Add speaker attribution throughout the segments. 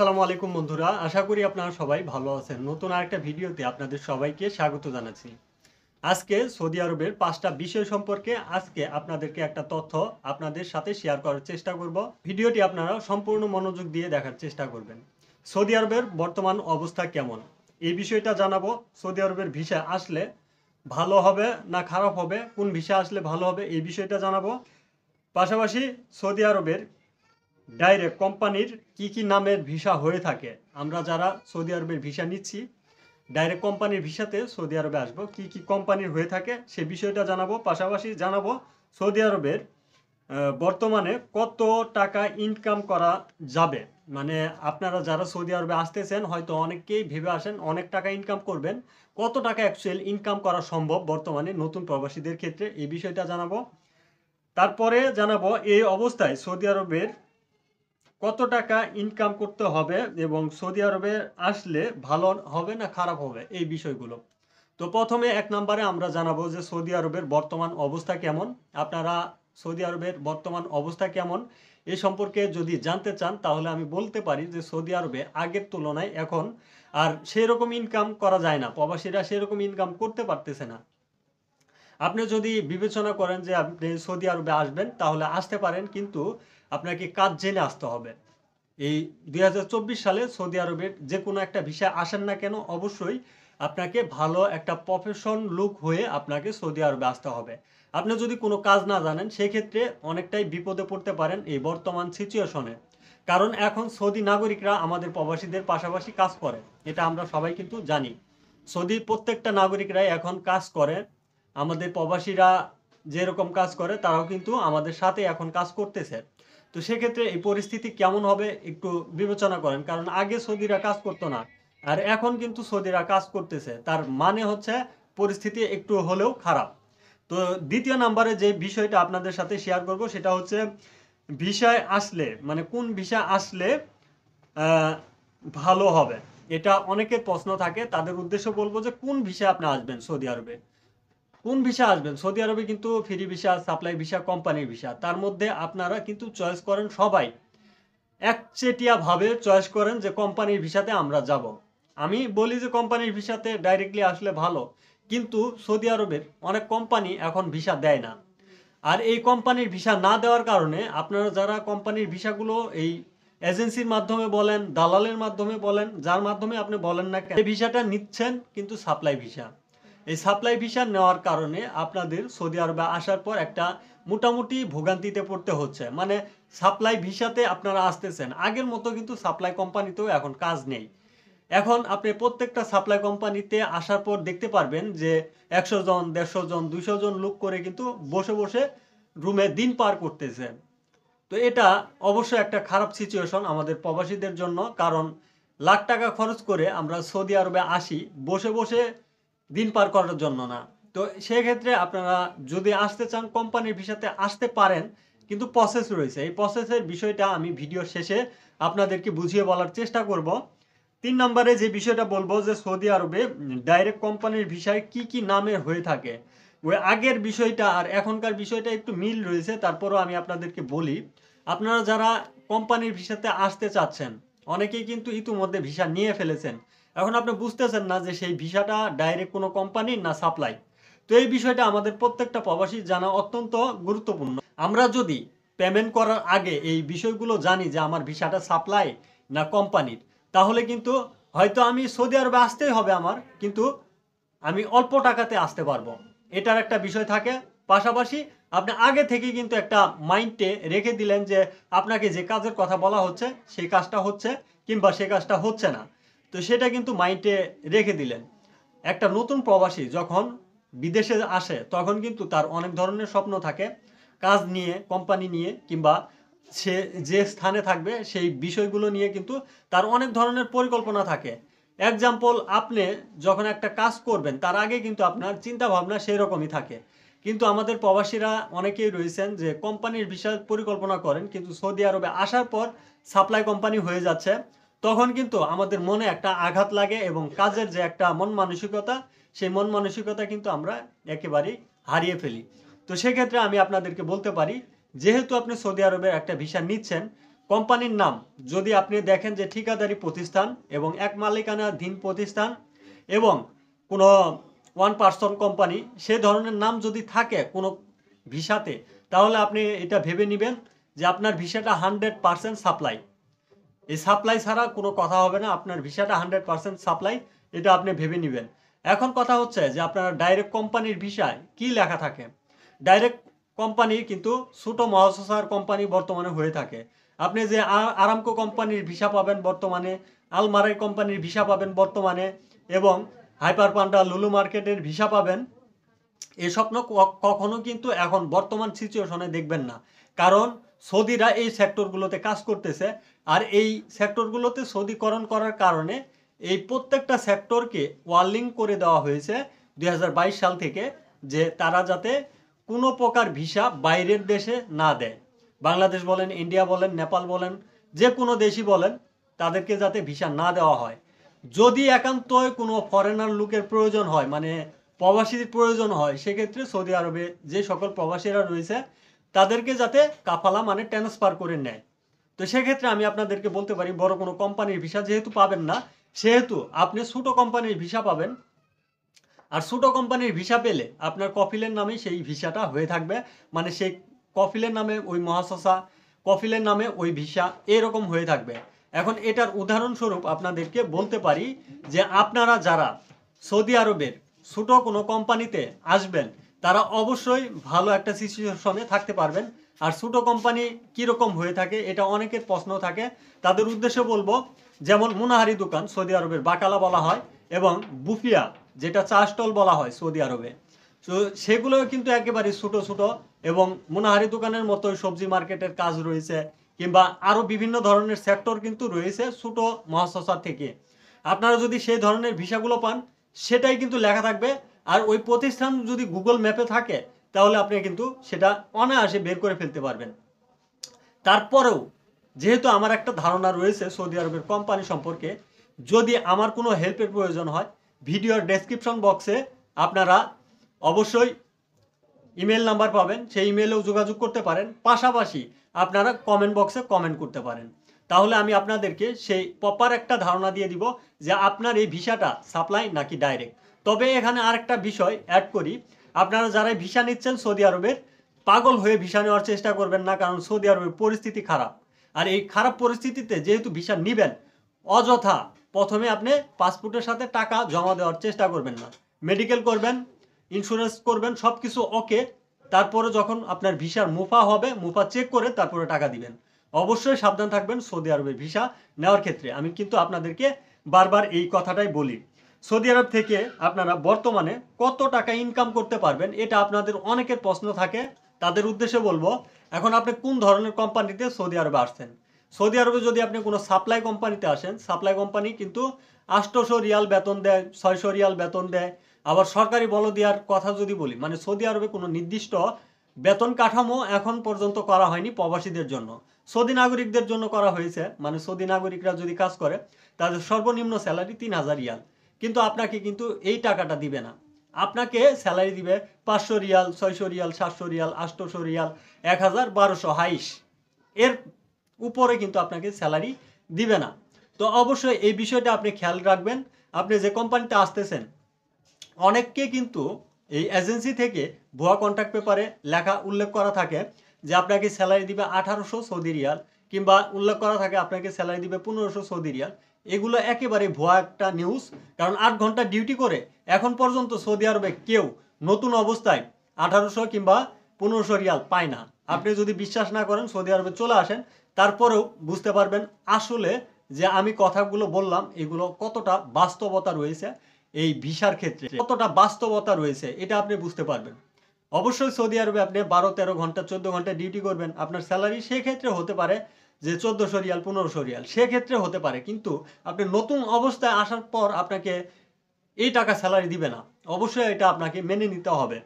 Speaker 1: সালামু আলাইকুম বন্ধুরা আশা করি আপনারা সবাই ভালো আছেন নতুন আরেকটা ভিডিওতে আপনাদের সবাইকে স্বাগত জানাচ্ছি আজকে সৌদি আরবের পাঁচটা বিষয় সম্পর্কে আজকে আপনাদেরকে একটা তথ্য আপনাদের সাথে শেয়ার করার চেষ্টা করব ভিডিওটি আপনারা সম্পূর্ণ মনোযোগ দিয়ে দেখার চেষ্টা করবেন সৌদি আরবের বর্তমান অবস্থা কেমন এই বিষয়টা জানাবো সৌদি আরবের ভিসা আসলে ভালো হবে না খারাপ হবে কোন ভিসা আসলে ভালো হবে এই বিষয়টা জানাবো পাশাপাশি সৌদি আরবের ডাইরেক্ট কোম্পানির কি কি নামের ভিসা হয়ে থাকে আমরা যারা সৌদি আরবের ভিসা নিচ্ছি ডাইরেক্ট কোম্পানির ভিসাতে সৌদি আরবে আসবো কি কি কোম্পানির হয়ে থাকে সে বিষয়টা জানাবো পাশাপাশি জানাবো সৌদি আরবের বর্তমানে কত টাকা ইনকাম করা যাবে মানে আপনারা যারা সৌদি আরবে আসতেছেন হয়তো অনেকেই ভেবে আসেন অনেক টাকা ইনকাম করবেন কত টাকা অ্যাকচুয়াল ইনকাম করা সম্ভব বর্তমানে নতুন প্রবাসীদের ক্ষেত্রে এই বিষয়টা জানাবো তারপরে জানাবো এই অবস্থায় সৌদি আরবের কত টাকা ইনকাম করতে হবে এবং সৌদি আরবে আসলে ভালো হবে না খারাপ হবে এই বিষয়গুলো তো প্রথমে এক নম্বরে আমরা জানাবো যে সৌদি আরবের বর্তমান অবস্থা কেমন আপনারা সৌদি আরবের বর্তমান অবস্থা কেমন এ সম্পর্কে যদি জানতে চান তাহলে আমি বলতে পারি যে সৌদি আরবে আগের তুলনায় এখন আর সেরকম ইনকাম করা যায় না প্রবাসীরা সেরকম ইনকাম করতে পারতেছে না আপনি যদি বিবেচনা করেন যে আপনি সৌদি আরবে আসবেন তাহলে আসতে পারেন কিন্তু আপনাকে কাজ জেনে আসতে হবে এই দুই সালে সৌদি আরবের যে কোনো একটা ভিসায় আসেন না কেন অবশ্যই আপনাকে ভালো একটা প্রফেশন লুক হয়ে আপনাকে সৌদি আরবে আসতে হবে আপনি যদি কোনো কাজ না জানেন সেক্ষেত্রে অনেকটাই বিপদে পড়তে পারেন এই বর্তমান সিচুয়েশনে কারণ এখন সৌদি নাগরিকরা আমাদের প্রবাসীদের পাশাপাশি কাজ করে এটা আমরা সবাই কিন্তু জানি সৌদির প্রত্যেকটা নাগরিকরাই এখন কাজ করে আমাদের প্রবাসীরা যেরকম কাজ করে তারাও কিন্তু আমাদের সাথে এখন কাজ করতেছে তো সেক্ষেত্রে এই পরিস্থিতি কেমন হবে একটু বিবেচনা করেন কারণ আগে সৌদিরা কাজ করতো না আর এখন কিন্তু সৌদিরা কাজ করতেছে তার মানে হচ্ছে পরিস্থিতি একটু হলেও খারাপ তো দ্বিতীয় নাম্বারে যে বিষয়টা আপনাদের সাথে শেয়ার করব সেটা হচ্ছে ভিসায় আসলে মানে কোন ভিসা আসলে ভালো হবে এটা অনেকের প্রশ্ন থাকে তাদের উদ্দেশ্য বলবো যে কোন ভিসা আপনি আসবেন সৌদি আরবে কোন ভিসা আসবেন সৌদি আরবে কিন্তু ফ্রি ভিসা সাপ্লাই ভিসা কোম্পানির ভিসা তার মধ্যে আপনারা কিন্তু চয়েস করেন সবাই একচেটিয়াভাবে চয়েস করেন যে কোম্পানির ভিসাতে আমরা যাব আমি বলি যে কোম্পানির ভিসাতে ডাইরেক্টলি আসলে ভালো কিন্তু সৌদি আরবের অনেক কোম্পানি এখন ভিসা দেয় না আর এই কোম্পানির ভিসা না দেওয়ার কারণে আপনারা যারা কোম্পানির ভিসাগুলো এই এজেন্সির মাধ্যমে বলেন দালালের মাধ্যমে বলেন যার মাধ্যমে আপনি বলেন না কেন ভিসাটা নিচ্ছেন কিন্তু সাপ্লাই ভিসা এই সাপ্লাই ভিসা নেওয়ার কারণে আপনাদের সৌদি আরবে আসার পর একটা মোটামুটি ভোগান্তিতে পড়তে হচ্ছে মানে সাপ্লাই ভিসাতে আপনারা আসতেছেন আগের মতো কিন্তু সাপ্লাই কোম্পানিতেও এখন কাজ নেই এখন আপনি প্রত্যেকটা সাপ্লাই কোম্পানিতে আসার পর দেখতে পারবেন যে একশো জন দেড়শো জন দুশো জন লুক করে কিন্তু বসে বসে রুমে দিন পার করতেছে তো এটা অবশ্য একটা খারাপ সিচুয়েশন আমাদের প্রবাসীদের জন্য কারণ লাখ টাকা খরচ করে আমরা সৌদি আরবে আসি বসে বসে দিন পার করার জন্য না তো সেক্ষেত্রে আপনারা যদি আসতে চান কোম্পানির ভিসাতে আসতে পারেন কিন্তু প্রসেস রয়েছে এই প্রসেসের বিষয়টা আমি ভিডিওর শেষে আপনাদেরকে বুঝিয়ে বলার চেষ্টা করব তিন নম্বরে যে বিষয়টা বলবো যে সৌদি আরবে ডাইরেক্ট কোম্পানির ভিসায় কি কি নামে হয়ে থাকে ওই আগের বিষয়টা আর এখনকার বিষয়টা একটু মিল রয়েছে তারপরও আমি আপনাদেরকে বলি আপনারা যারা কোম্পানির ভিসাতে আসতে চাচ্ছেন অনেকেই কিন্তু ইতিমধ্যে ভিসা নিয়ে ফেলেছেন এখন আপনি বুঝতেছেন না যে সেই ভিসাটা ডাইরেক্ট কোনো কোম্পানি না সাপ্লাই তো এই বিষয়টা আমাদের প্রত্যেকটা প্রবাসী জানা অত্যন্ত গুরুত্বপূর্ণ আমরা যদি পেমেন্ট করার আগে এই বিষয়গুলো জানি যে আমার ভিসাটা সাপ্লাই না কোম্পানির তাহলে কিন্তু হয়তো আমি সৌদি আরবে আসতেই হবে আমার কিন্তু আমি অল্প টাকাতে আসতে পারবো এটার একটা বিষয় থাকে পাশাপাশি আপনি আগে থেকে কিন্তু একটা মাইন্ডে রেখে দিলেন যে আপনাকে যে কাজের কথা বলা হচ্ছে সেই কাজটা হচ্ছে কিংবা সে কাজটা হচ্ছে না তো সেটা কিন্তু মাইন্ডে রেখে দিলেন একটা নতুন প্রবাসী যখন বিদেশে আসে তখন কিন্তু তার অনেক ধরনের স্বপ্ন থাকে কাজ নিয়ে কোম্পানি নিয়ে কিংবা সে যে স্থানে থাকবে সেই বিষয়গুলো নিয়ে কিন্তু তার অনেক ধরনের পরিকল্পনা থাকে এক্সাম্পল আপনি যখন একটা কাজ করবেন তার আগে কিন্তু আপনার চিন্তা ভাবনা সেই রকমই থাকে কিন্তু আমাদের প্রবাসীরা অনেকেই রয়েছেন যে কোম্পানির বিষয়ে পরিকল্পনা করেন কিন্তু সৌদি আরবে আসার পর সাপ্লাই কোম্পানি হয়ে যাচ্ছে তখন কিন্তু আমাদের মনে একটা আঘাত লাগে এবং কাজের যে একটা মন মানসিকতা সেই মন মানসিকতা কিন্তু আমরা একেবারেই হারিয়ে ফেলি তো সেক্ষেত্রে আমি আপনাদেরকে বলতে পারি যেহেতু আপনি সৌদি আরবের একটা ভিসা নিচ্ছেন কোম্পানির নাম যদি আপনি দেখেন যে ঠিকাদারি প্রতিষ্ঠান এবং এক মালিকানাধীন প্রতিষ্ঠান এবং কোনো ওয়ান পার্সন কোম্পানি সে ধরনের নাম যদি থাকে কোনো ভিসাতে তাহলে আপনি এটা ভেবে নেবেন যে আপনার ভিসাটা হান্ড্রেড পারসেন্ট সাপ্লাই এই সাপ্লাই ছাড়া কোনো কথা হবে না আপনার ভিসাটা হান্ড্রেড পার্সেন্ট সাপ্লাই এটা আপনি ভেবে নেবেন এখন কথা হচ্ছে যে আপনার ডাইরেক্ট কোম্পানির ভিসায় কি লেখা থাকে ডাইরেক্ট কোম্পানি কিন্তু ছোটো মহাসার কোম্পানি বর্তমানে হয়ে থাকে আপনি যে আরামকো কোম্পানির ভিসা পাবেন বর্তমানে আলমারাই কোম্পানির ভিসা পাবেন বর্তমানে এবং হাইপার পান্ডা লুলু মার্কেটের ভিসা পাবেন এই স্বপ্ন কখনো কিন্তু এখন বর্তমান সিচুয়েশনে দেখবেন না কারণ সৌদিরা এই সেক্টরগুলোতে কাজ করতেছে আর এই সেক্টরগুলোতে সৌদিকরণ করার কারণে এই প্রত্যেকটা সেক্টরকে ওয়ার্লিং করে দেওয়া হয়েছে দুই সাল থেকে যে তারা যাতে কোনো প্রকার ভিসা বাইরের দেশে না দেয় বাংলাদেশ বলেন ইন্ডিয়া বলেন নেপাল বলেন যে কোনো দেশই বলেন তাদেরকে যাতে ভিসা না দেওয়া হয় যদি একান্তই কোনো ফরেনার লুকের প্রয়োজন হয় মানে প্রবাসীর প্রয়োজন হয় সেক্ষেত্রে সৌদি আরবে যে সকল প্রবাসীরা রয়েছে তাদেরকে যাতে কাফালা মানে ট্রান্সফার করে নেয় তো সেক্ষেত্রে আমি আপনাদেরকে বলতে পারি বড় কোনো কোম্পানির ভিসা যেহেতু পাবেন না সেহেতু আপনি ছোটো কোম্পানির ভিসা পাবেন আর ছোটো কোম্পানির ভিসা পেলে আপনার কফিলের নামেই সেই ভিসাটা হয়ে থাকবে মানে সেই কফিলের নামে ওই মহাশসা কফিলের নামে ওই ভিসা এরকম হয়ে থাকবে এখন এটার উদাহরণস্বরূপ আপনাদেরকে বলতে পারি যে আপনারা যারা সৌদি আরবের ছোটো কোনো কোম্পানিতে আসবেন তারা অবশ্যই ভালো একটা সিচুয়েশনে থাকতে পারবেন আর ছোটো কোম্পানি কীরকম হয়ে থাকে এটা অনেকের প্রশ্ন থাকে তাদের উদ্দেশ্যে বলবো যেমন মুনাহারি দোকান সৌদি আরবের বাকালা বলা হয় এবং বুফিয়া যেটা চাষটল বলা হয় সৌদি আরবে তো সেগুলোও কিন্তু একেবারে ছোটো ছোটো এবং মুনাহারি দোকানের মতোই সবজি মার্কেটের কাজ রয়েছে কিংবা আরও বিভিন্ন ধরনের সেক্টর কিন্তু রয়েছে ছোটো মহাসার থেকে আপনারা যদি সেই ধরনের ভিসাগুলো পান সেটাই কিন্তু লেখা থাকবে আর ওই প্রতিষ্ঠান যদি গুগল ম্যাপে থাকে তাহলে আপনি কিন্তু সেটা অনায়াসে বের করে ফেলতে পারবেন তারপরেও যেহেতু আমার একটা ধারণা রয়েছে সৌদি আরবের কোম্পানি সম্পর্কে যদি আমার কোনো হেল্পের প্রয়োজন হয় ভিডিওর ডেসক্রিপশন বক্সে আপনারা অবশ্যই ইমেল নাম্বার পাবেন সেই ইমেলেও যোগাযোগ করতে পারেন পাশাপাশি আপনারা কমেন্ট বক্সে কমেন্ট করতে পারেন তাহলে আমি আপনাদেরকে সেই প্রপার একটা ধারণা দিয়ে দিব যে আপনার এই ভিসাটা সাপ্লাই নাকি ডাইরেক্ট তবে এখানে আরেকটা বিষয় অ্যাড করি আপনারা যারা ভিসা নিচ্ছেন সৌদি আরবের পাগল হয়ে ভিসা নেওয়ার চেষ্টা করবেন না কারণ সৌদি আরবের পরিস্থিতি খারাপ আর এই খারাপ পরিস্থিতিতে যেহেতু ভিসা নিবেন অযথা প্রথমে আপনি পাসপোর্টের সাথে টাকা জমা দেওয়ার চেষ্টা করবেন না মেডিকেল করবেন ইন্স্যুরেন্স করবেন সব কিছু ওকে তারপরে যখন আপনার ভিসার মুফা হবে মুফা চেক করে তারপরে টাকা দিবেন অবশ্যই সাবধান থাকবেন সৌদি আরবে ভিসা নেওয়ার ক্ষেত্রে আমি কিন্তু আপনাদেরকে বারবার এই কথাটাই বলি সৌদি আরব থেকে আপনারা বর্তমানে কত টাকা ইনকাম করতে পারবেন এটা আপনাদের অনেকের প্রশ্ন থাকে তাদের উদ্দেশ্যে বলবো এখন আপনি কোন ধরনের কোম্পানিতে সৌদি আরবে আসছেন সৌদি আরবে যদি আপনি কোনো সাপ্লাই কোম্পানিতে আসেন সাপ্লাই কোম্পানি কিন্তু আষ্টশো রিয়াল বেতন দেয় ছয়শো রিয়াল বেতন দেয় আবার সরকারি বল দেওয়ার কথা যদি বলি মানে সৌদি আরবে কোনো নির্দিষ্ট বেতন কাঠামো এখন পর্যন্ত করা হয়নি প্রবাসীদের জন্য সৌদি নাগরিকদের জন্য করা হয়েছে মানে সৌদি নাগরিকরা যদি কাজ করে তাদের সর্বনিম্ন স্যালারি তিন হাজার রিয়াল কিন্তু আপনাকে কিন্তু এই টাকাটা দিবে না আপনাকে স্যালারি দিবে পাঁচশো রিয়াল ছয়শো রিয়াল সাতশো রিয়াল আষ্টশো রিয়াল এক হাজার বারোশো হাইশ এর উপরে কিন্তু আপনাকে স্যালারি দিবে না তো অবশ্যই এই বিষয়টা আপনি খেয়াল রাখবেন আপনি যে কোম্পানিতে আসতেছেন অনেককে কিন্তু এই এজেন্সি থেকে ভুয়া কন্ট্যাক্ট পেপারে লেখা উল্লেখ করা থাকে যে আপনাকে স্যালারি দিবে আঠারোশো সৌদি রিয়াল কিংবা উল্লেখ করা থাকে আপনাকে স্যালারি দিবে পনেরোশো সৌদি রিয়াল এগুলো একেবারে ভুয়া একটা নিউজ কারণ আট ঘন্টা ডিউটি করে এখন পর্যন্ত সৌদি আরবে কেউ নতুন অবস্থায় আঠারোশো কিংবা পনেরোশো রিয়াল পায় না আপনি যদি বিশ্বাস না করেন সৌদি আরবে চলে আসেন তারপরেও বুঝতে পারবেন আসলে যে আমি কথাগুলো বললাম এগুলো কতটা বাস্তবতা রয়েছে এই ভিসার ক্ষেত্রে কতটা বাস্তবতা রয়েছে এটা আপনি বুঝতে পারবেন অবশ্যই সৌদি আরবে আপনি বারো তেরো ঘন্টা চোদ্দ ঘন্টা ডিউটি করবেন আপনার স্যালারি সেক্ষেত্রে হতে পারে যে চোদ্দোশো রিয়াল পনেরোশো রিয়াল সেক্ষেত্রে হতে পারে কিন্তু আপনি নতুন অবস্থায় আসার পর আপনাকে এই টাকা স্যালারি দিবে না অবশ্যই এটা আপনাকে মেনে নিতে হবে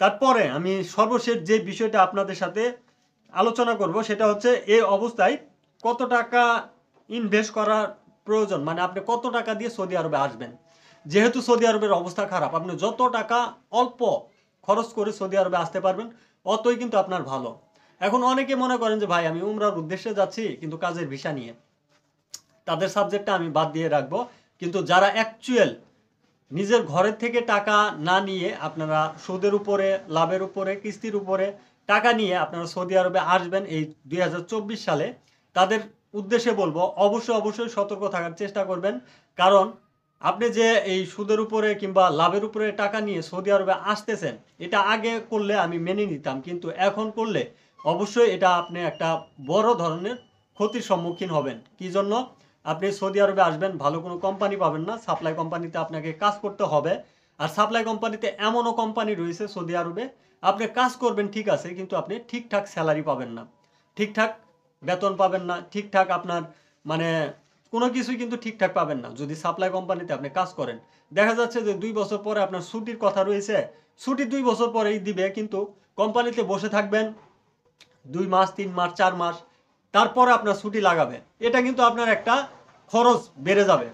Speaker 1: তারপরে আমি সর্বশেষ যে বিষয়টা আপনাদের সাথে আলোচনা করব সেটা হচ্ছে এই অবস্থায় কত টাকা ইনভেস্ট করার প্রয়োজন মানে আপনি কত টাকা দিয়ে সৌদি আরবে আসবেন যেহেতু সৌদি আরবের অবস্থা খারাপ আপনি যত টাকা অল্প খরচ করে সৌদি আরবে আসতে পারবেন অতই কিন্তু আপনার ভালো এখন অনেকে মনে করেন যে ভাই আমি উমরার উদ্দেশ্যে যাচ্ছি কিন্তু কাজের ভিসা নিয়ে তাদের সাবজেক্টটা আমি বাদ দিয়ে রাখবো কিন্তু যারা অ্যাকচুয়াল নিজের ঘরের থেকে টাকা না নিয়ে আপনারা সুদের উপরে লাভের উপরে কিস্তির উপরে টাকা নিয়ে আপনারা সৌদি আরবে আসবেন এই দুই সালে তাদের উদ্দেশ্যে বলবো অবশ্যই অবশ্যই সতর্ক থাকার চেষ্টা করবেন কারণ আপনি যে এই সুদের উপরে কিংবা লাভের উপরে টাকা নিয়ে সৌদি আরবে আসতেছেন এটা আগে করলে আমি মেনে নিতাম কিন্তু এখন করলে অবশ্যই এটা আপনি একটা বড় ধরনের ক্ষতির সম্মুখীন হবেন কি জন্য আপনি সৌদি আরবে আসবেন ভালো কোনো কোম্পানি পাবেন না সাপ্লাই কোম্পানিতে আপনাকে কাজ করতে হবে আর সাপ্লাই কোম্পানিতে এমনও কোম্পানি রয়েছে সৌদি আরবে আপনি কাজ করবেন ঠিক আছে কিন্তু আপনি ঠিকঠাক স্যালারি পাবেন না ঠিকঠাক বেতন পাবেন না ঠিকঠাক আপনার মানে কোনো কিছুই কিন্তু ঠিকঠাক পাবেন না যদি সাপ্লাই কোম্পানিতে আপনি কাজ করেন দেখা যাচ্ছে যে দুই বছর পরে আপনার ছুটির কথা রয়েছে ছুটি দুই বছর পরেই দিবে কিন্তু কোম্পানিতে বসে থাকবেন দুই মাস তিন মাস চার মাস তারপরে আপনার ছুটি লাগাবে এটা কিন্তু আপনার একটা খরচ বেড়ে যাবে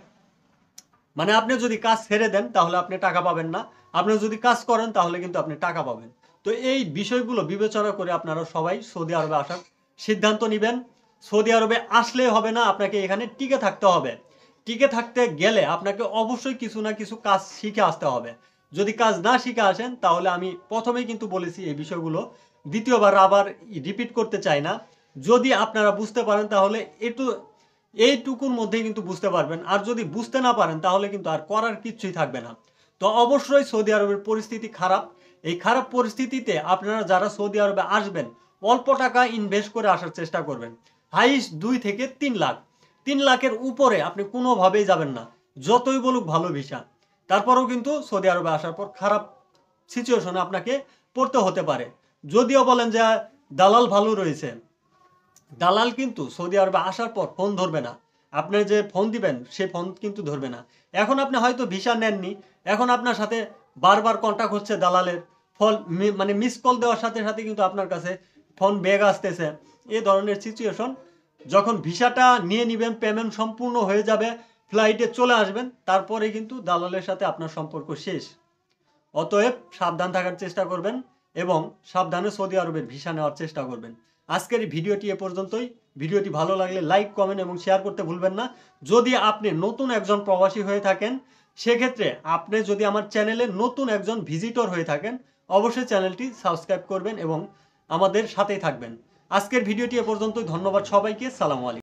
Speaker 1: মানে আপনি যদি কাজ ছেড়ে দেন তাহলে আপনি টাকা পাবেন না আপনি যদি কাজ করেন তাহলে কিন্তু আপনি টাকা পাবেন তো এই বিষয়গুলো বিবেচনা করে আপনারা সবাই সৌদি আরবে আসার সিদ্ধান্ত নেবেন সৌদি আরবে আসলে হবে না আপনাকে এখানে টিকে থাকতে হবে টিকে থাকতে গেলে আপনাকে অবশ্যই কিছু না কিছু কাজ শিখে আসতে হবে যদি কাজ না শিখে আসেন তাহলে আমি প্রথমেই কিন্তু বলেছি এই বিষয়গুলো দ্বিতীয়বার আবার রিপিট করতে চাই না যদি আপনারা বুঝতে পারেন তাহলে একটু এইটুকুর মধ্যেই কিন্তু বুঝতে পারবেন আর যদি বুঝতে না পারেন তাহলে কিন্তু আর করার কিচ্ছুই থাকবে না তো অবশ্যই সৌদি আরবের পরিস্থিতি খারাপ এই খারাপ পরিস্থিতিতে আপনারা যারা সৌদি আরবে আসবেন অল্প টাকা ইনভেস্ট করে আসার চেষ্টা করবেন হাইস্ট দুই থেকে তিন লাখ তিন লাখের উপরে আপনি কোনোভাবেই যাবেন না যতই বলুক ভালো ভিসা তারপরেও কিন্তু সৌদি আরবে আসার পর খারাপ সিচুয়েশনে আপনাকে পড়তে হতে পারে যদিও বলেন যে দালাল ভালো রয়েছে দালাল কিন্তু সৌদি আরবে আসার পর ফোন ধরবে না আপনি যে ফোন দিবেন সে ফোন কিন্তু ধরবে না এখন আপনি হয়তো ভিসা নেননি এখন আপনার সাথে বারবার কন্ট্যাক্ট হচ্ছে দালালের ফল মানে মিস কল দেওয়ার সাথে সাথে কিন্তু আপনার কাছে ফোন ব্যাগ আসতেছে এ ধরনের সিচুয়েশন যখন ভিসাটা নিয়ে নেবেন পেমেন্ট সম্পূর্ণ হয়ে যাবে ফ্লাইটে চলে আসবেন তারপরে কিন্তু দালালের সাথে আপনার সম্পর্ক শেষ অতএব সাবধান থাকার চেষ্টা করবেন এবং সাবধানে সৌদি আরবের ভিসা নেওয়ার চেষ্টা করবেন আজকের এই ভিডিওটি এ পর্যন্তই ভিডিওটি ভালো লাগলে লাইক কমেন্ট এবং শেয়ার করতে ভুলবেন না যদি আপনি নতুন একজন প্রবাসী হয়ে থাকেন সেক্ষেত্রে আপনি যদি আমার চ্যানেলে নতুন একজন ভিজিটর হয়ে থাকেন অবশ্যই চ্যানেলটি সাবস্ক্রাইব করবেন এবং আমাদের সাথেই থাকবেন আজকের ভিডিওটি এ পর্যন্তই ধন্যবাদ সবাইকে সালামু আলাইকুম